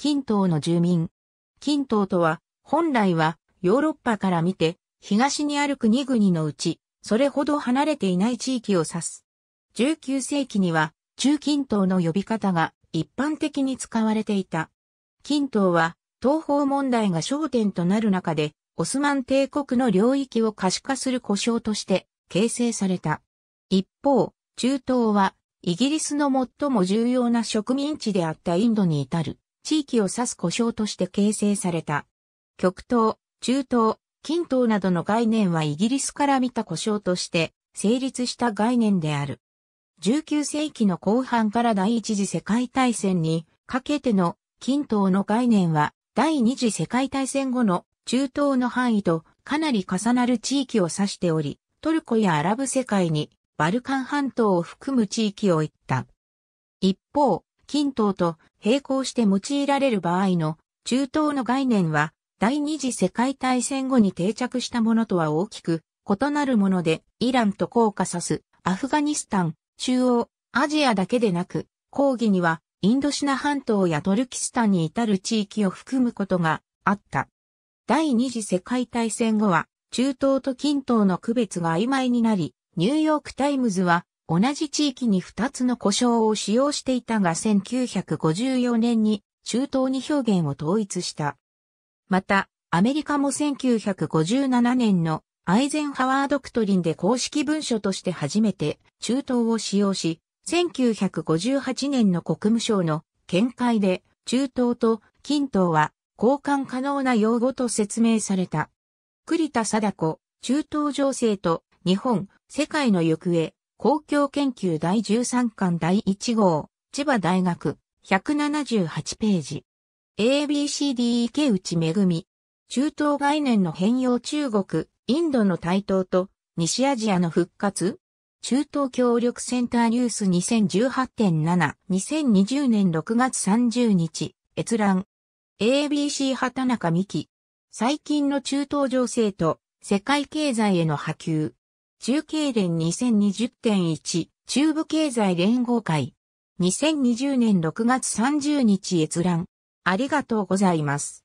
近東の住民。近東とは、本来はヨーロッパから見て、東にある国々のうち、それほど離れていない地域を指す。19世紀には、中近東の呼び方が一般的に使われていた。近東は、東方問題が焦点となる中で、オスマン帝国の領域を可視化する故障として形成された。一方、中東は、イギリスの最も重要な植民地であったインドに至る。地域を指す故障として形成された。極東、中東、近東などの概念はイギリスから見た故障として成立した概念である。19世紀の後半から第一次世界大戦にかけての近東の概念は第二次世界大戦後の中東の範囲とかなり重なる地域を指しており、トルコやアラブ世界にバルカン半島を含む地域を言った。一方、均等と並行して用いられる場合の中東の概念は第二次世界大戦後に定着したものとは大きく異なるものでイランとコーカサス、アフガニスタン、中央、アジアだけでなく、抗議にはインドシナ半島やトルキスタンに至る地域を含むことがあった。第二次世界大戦後は中東と近等の区別が曖昧になり、ニューヨークタイムズは同じ地域に2つの呼称を使用していたが1954年に中東に表現を統一した。また、アメリカも1957年のアイゼンハワードクトリンで公式文書として初めて中東を使用し、1958年の国務省の見解で中東と近東は交換可能な用語と説明された。栗田貞子、中東情勢と日本、世界の行方、公共研究第13巻第1号、千葉大学、178ページ。ABCD 池内めぐみ。中東概念の変容中国、インドの台頭と西アジアの復活中東協力センターニュース2018.7、2020年6月30日、閲覧。ABC 畑中美希。最近の中東情勢と世界経済への波及。中継連2020.1中部経済連合会2020年6月30日閲覧ありがとうございます。